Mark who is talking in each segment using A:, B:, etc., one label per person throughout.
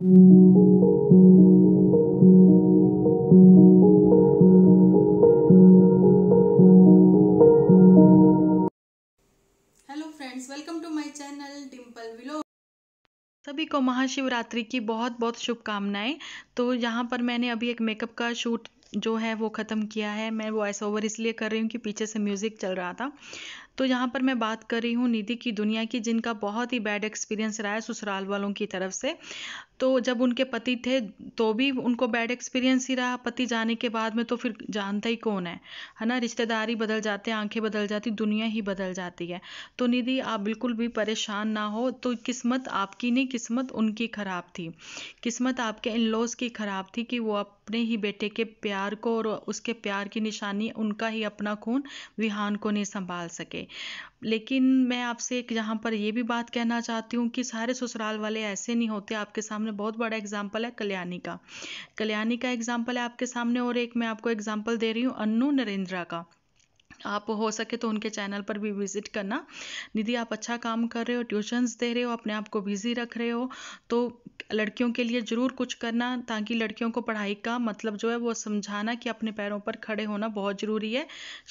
A: hello
B: friends welcome to my channel विलो
A: सभी को महाशिवरात्रि की बहुत बहुत शुभकामनाएं तो यहाँ पर मैंने अभी एक मेकअप का शूट जो है वो ख़त्म किया है मैं वॉइस ओवर इसलिए कर रही हूँ कि पीछे से म्यूज़िक चल रहा था तो यहाँ पर मैं बात कर रही हूँ निधि की दुनिया की जिनका बहुत ही बैड एक्सपीरियंस रहा है ससुराल वालों की तरफ से तो जब उनके पति थे तो भी उनको बैड एक्सपीरियंस ही रहा पति जाने के बाद में तो फिर जानता ही कौन है है ना रिश्तेदारी बदल जाते हैं आंखें बदल जाती दुनिया ही बदल जाती है तो निधि आप बिल्कुल भी परेशान ना हो तो किस्मत आपकी नहीं किस्मत उनकी ख़राब थी किस्मत आपके इन लॉज की ख़राब थी कि वो अपने ही बेटे के प्यार को और उसके प्यार की निशानी उनका ही अपना खून विहान को नहीं संभाल सके होंगे लेकिन मैं आपसे एक यहाँ पर ये भी बात कहना चाहती हूँ कि सारे ससुराल वाले ऐसे नहीं होते आपके सामने बहुत बड़ा एग्जाम्पल है कल्याणी का कल्याणी का एग्जाम्पल है आपके सामने और एक मैं आपको एग्जाम्पल दे रही हूँ अन्नू नरेंद्रा का आप हो सके तो उनके चैनल पर भी विजिट करना दीदी आप अच्छा काम कर रहे हो ट्यूशन्स दे रहे हो अपने आप को बिजी रख रहे हो तो लड़कियों के लिए ज़रूर कुछ करना ताकि लड़कियों को पढ़ाई का मतलब जो है वो समझाना कि अपने पैरों पर खड़े होना बहुत ज़रूरी है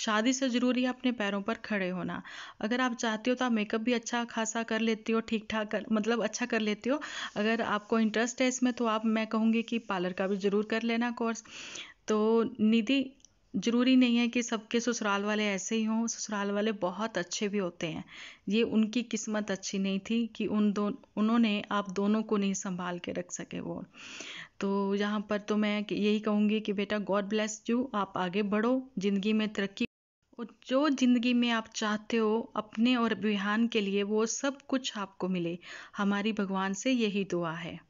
A: शादी से ज़रूरी है अपने पैरों पर खड़े होना अगर आप चाहते हो तो आप मेकअप भी अच्छा खासा कर लेती हो ठीक ठाक कर मतलब अच्छा कर लेती हो अगर आपको इंटरेस्ट है इसमें तो आप मैं कहूँगी कि पार्लर का भी ज़रूर कर लेना कोर्स तो निधि ज़रूरी नहीं है कि सबके ससुराल वाले ऐसे ही हों ससुराल वाले बहुत अच्छे भी होते हैं ये उनकी किस्मत अच्छी नहीं थी कि उन दो उन्होंने आप दोनों को नहीं संभाल के रख सके वो तो यहाँ पर तो मैं यही कहूँगी कि बेटा गॉड ब्लेस यू आप आगे बढ़ो ज़िंदगी में तरक्की और जो ज़िंदगी में आप चाहते हो अपने और बिहान के लिए वो सब कुछ आपको मिले हमारी भगवान से यही दुआ है